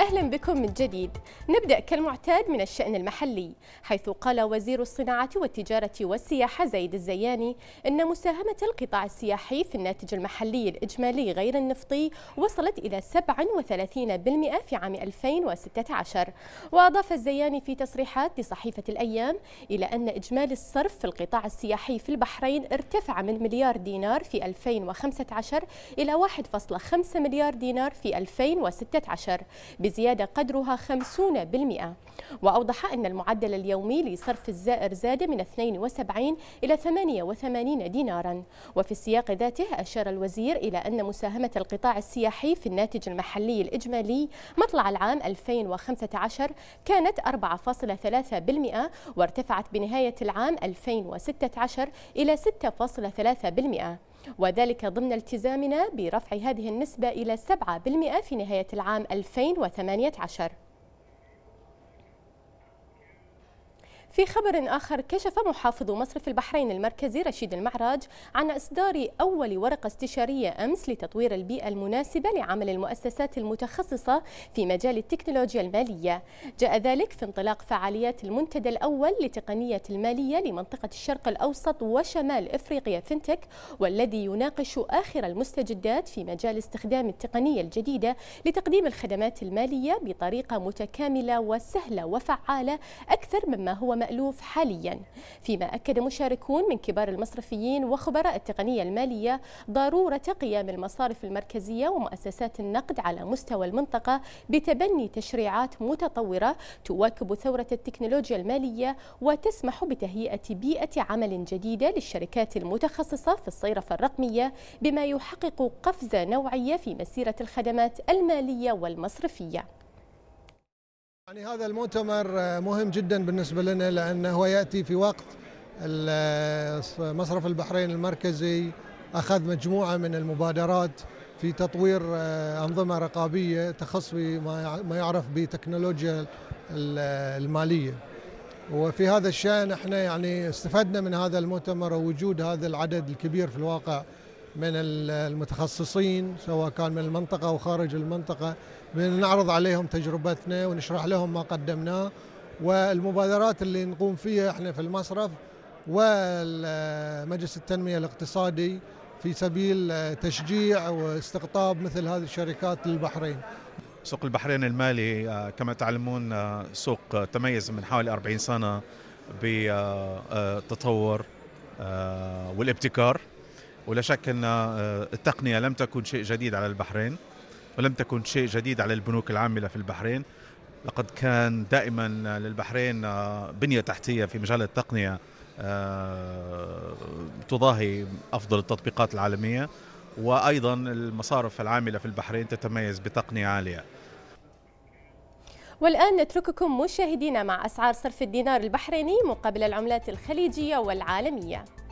أهلا بكم من جديد نبدأ كالمعتاد من الشأن المحلي حيث قال وزير الصناعة والتجارة والسياحة زيد الزياني أن مساهمة القطاع السياحي في الناتج المحلي الإجمالي غير النفطي وصلت إلى 37% في عام 2016 وأضاف الزياني في تصريحات لصحيفة الأيام إلى أن إجمالي الصرف في القطاع السياحي في البحرين ارتفع من مليار دينار في 2015 إلى 1.5 مليار دينار في 2016 بزيادة قدرها 50% وأوضح أن المعدل اليومي لصرف الزائر زاد من 72 إلى 88 دينارا وفي السياق ذاته أشار الوزير إلى أن مساهمة القطاع السياحي في الناتج المحلي الإجمالي مطلع العام 2015 كانت 4.3% وارتفعت بنهاية العام 2016 إلى 6.3% وذلك ضمن التزامنا برفع هذه النسبة إلى 7% في نهاية العام 2018 في خبر آخر كشف محافظ مصرف البحرين المركزي رشيد المعراج عن إصدار أول ورقة استشارية أمس لتطوير البيئة المناسبة لعمل المؤسسات المتخصصة في مجال التكنولوجيا المالية جاء ذلك في انطلاق فعاليات المنتدى الأول لتقنية المالية لمنطقة الشرق الأوسط وشمال إفريقيا فنتك والذي يناقش آخر المستجدات في مجال استخدام التقنية الجديدة لتقديم الخدمات المالية بطريقة متكاملة وسهلة وفعالة أكثر مما هو مألوف حاليا فيما أكد مشاركون من كبار المصرفيين وخبراء التقنية المالية ضرورة قيام المصارف المركزية ومؤسسات النقد على مستوى المنطقة بتبني تشريعات متطورة تواكب ثورة التكنولوجيا المالية وتسمح بتهيئة بيئة عمل جديدة للشركات المتخصصة في الصيرفة الرقمية بما يحقق قفزة نوعية في مسيرة الخدمات المالية والمصرفية يعني هذا المؤتمر مهم جدا بالنسبة لنا لأنه يأتي في وقت مصرف البحرين المركزي أخذ مجموعة من المبادرات في تطوير آه، أنظمة رقابية تخص بما يعرف بتكنولوجيا المالية وفي هذا الشأن احنا يعني استفدنا من هذا المؤتمر ووجود هذا العدد الكبير في الواقع من المتخصصين سواء كان من المنطقة أو خارج المنطقة بنعرض عليهم تجربتنا ونشرح لهم ما قدمناه والمبادرات اللي نقوم فيها احنا في المصرف ومجلس التنمية الاقتصادي في سبيل تشجيع واستقطاب مثل هذه الشركات للبحرين سوق البحرين المالي آه، كما تعلمون آه، سوق تميز من حوالي 40 سنة بالتطور آه، والابتكار ولا شك أن آه، التقنية لم تكن شيء جديد على البحرين ولم تكن شيء جديد على البنوك العاملة في البحرين لقد كان دائما للبحرين آه، بنية تحتية في مجال التقنية آه، تضاهي أفضل التطبيقات العالمية وأيضا المصارف العاملة في البحرين تتميز بتقنية عالية والآن نترككم مشاهدينا مع أسعار صرف الدينار البحريني مقابل العملات الخليجية والعالمية